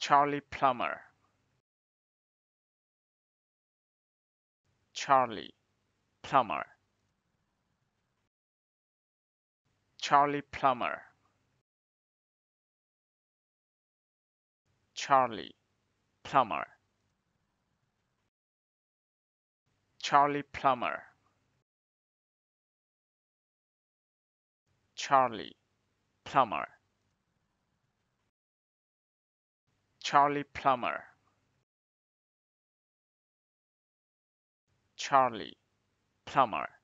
Charlie Plummer Charlie Plummer Charlie Plummer Charlie Plummer Charlie Plummer Charlie Plummer Charlie Plummer. Charlie Plummer.